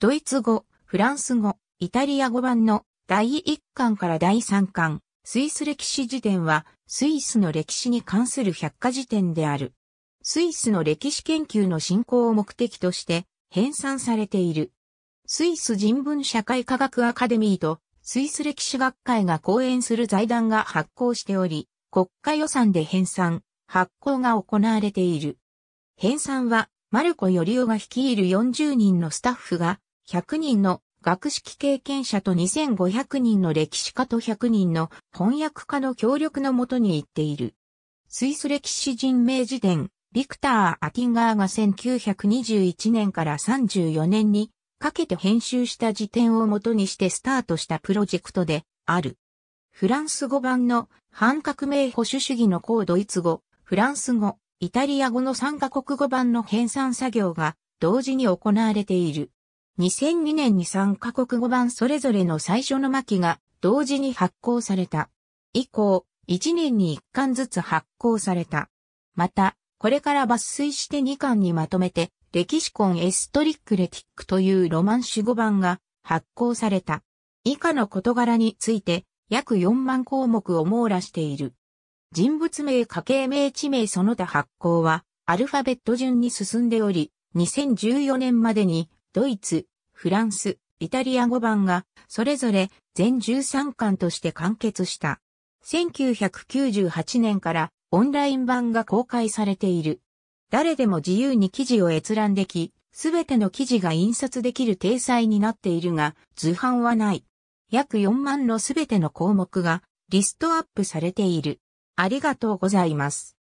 ドイツ語、フランス語、イタリア語版の第1巻から第3巻、スイス歴史辞典は、スイスの歴史に関する百科辞典である。スイスの歴史研究の進行を目的として、編纂されている。スイス人文社会科学アカデミーと、スイス歴史学会が講演する財団が発行しており、国家予算で編纂、発行が行われている。編纂は、マルコ・ヨリオが率いる40人のスタッフが100人の学識経験者と2500人の歴史家と100人の翻訳家の協力のもとに行っている。スイス歴史人名辞典、ビクター・アティンガーが1921年から34年にかけて編集した辞典をもとにしてスタートしたプロジェクトである。フランス語版の反革命保守主義の高ドイツ語、フランス語、イタリア語の3カ国語版の編纂作業が同時に行われている。2002年に3カ国語版それぞれの最初の巻が同時に発行された。以降、1年に1巻ずつ発行された。また、これから抜粋して2巻にまとめて、歴史コン・エストリック・レティックというロマンシュ語版が発行された。以下の事柄について、約4万項目を網羅している。人物名、家系名、地名その他発行は、アルファベット順に進んでおり、2014年までにドイツ、フランス、イタリア語版が、それぞれ全13巻として完結した。1998年からオンライン版が公開されている。誰でも自由に記事を閲覧でき、すべての記事が印刷できる体裁になっているが、図版はない。約4万のすべての項目がリストアップされている。ありがとうございます。